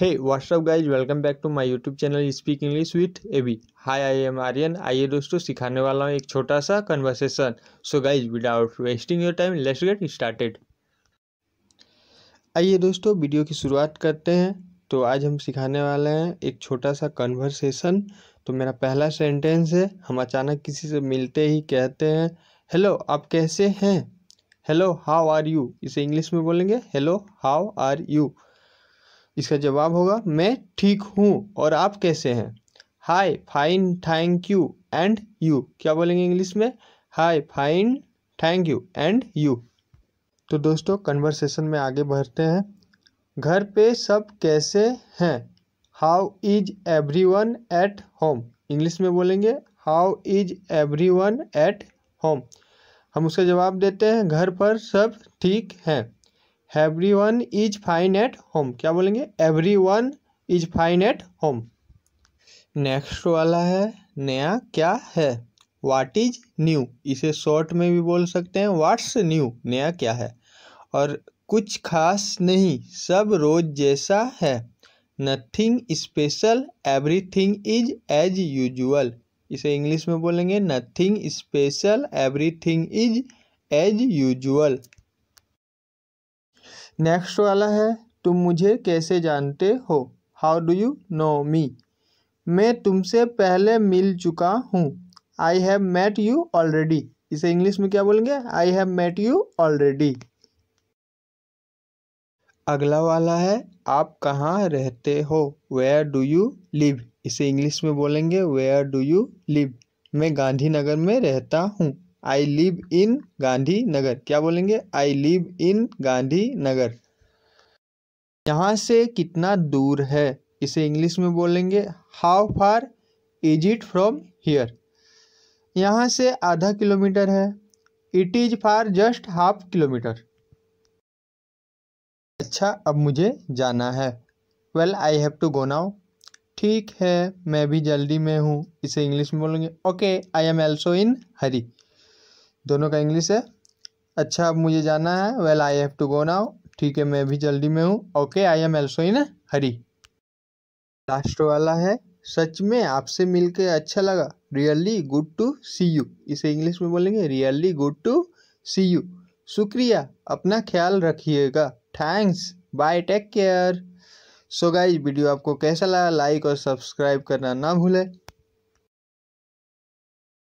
hey what's up guys welcome back to my YouTube YouTube channel speak English with AB hi I am Aryan आइए दोस्तों सिखाने वाला हूँ एक छोटा सा conversation so guys without wasting your time let's get started आइए दोस्तों वीडियो की शुरुआत करते हैं तो आज हम सिखाने वाले हैं एक छोटा सा कन्वर्सेशन तो मेरा पहला सेंटेंस है हम अचानक किसी से मिलते ही कहते हैं हेलो आप कैसे हैं हेलो हाउ आर यू इसे इंग्लिश में बोलेंगे हेलो हाउ आर यू इसका जवाब होगा मैं ठीक हूँ और आप कैसे हैं hi fine thank you and you क्या बोलेंगे इंग्लिश में hi fine thank you and you तो दोस्तों कन्वर्सेशन में आगे बढ़ते हैं घर पे सब कैसे हैं how is everyone at home English में बोलेंगे how is everyone at home हम उसका जवाब देते हैं घर पर सब ठीक हैं everyone is fine at home क्या बोलेंगे everyone is fine at home next वाला है नया क्या है वाट इज न्यू इसे शॉर्ट में भी बोल सकते हैं वाट्स न्यू नया क्या है और कुछ खास नहीं सब रोज जैसा है nothing special everything is as usual इसे इंग्लिश में बोलेंगे nothing special everything is as usual next वाला है तुम मुझे कैसे जानते हो how do you know me मैं तुमसे पहले मिल चुका हूँ I have met you already इसे इंग्लिश में क्या बोलेंगे I have met you already अगला वाला है आप कहाँ रहते हो वेयर डू यू लिव इसे इंग्लिश में बोलेंगे वेयर डू यू लिव मैं गांधीनगर में रहता हूँ आई लिव इन गांधी नगर क्या बोलेंगे आई लिव इन गांधी नगर यहाँ से कितना दूर है इसे इंग्लिश में बोलेंगे how far is it from here यहाँ से आधा किलोमीटर है it is far just half kilometre अच्छा अब मुझे जाना है well I have to go now ठीक है मैं भी जल्दी में हूँ इसे इंग्लिश में बोलेंगे okay I am also in hurry दोनों का इंग्लिश है अच्छा अब मुझे जाना है well I have to go now ठीक है मैं भी जल्दी में हूँ okay I am also in hurry last वाला है सच में आपसे मिलके अच्छा लगा really good to see you इसे इंग्लिश में बोलेंगे really good to see you शुक्रिया अपना ख्याल रखिएगा thanks bye take care so guys video आपको कैसा लगा लाइक और सब्सक्राइब करना ना भूलें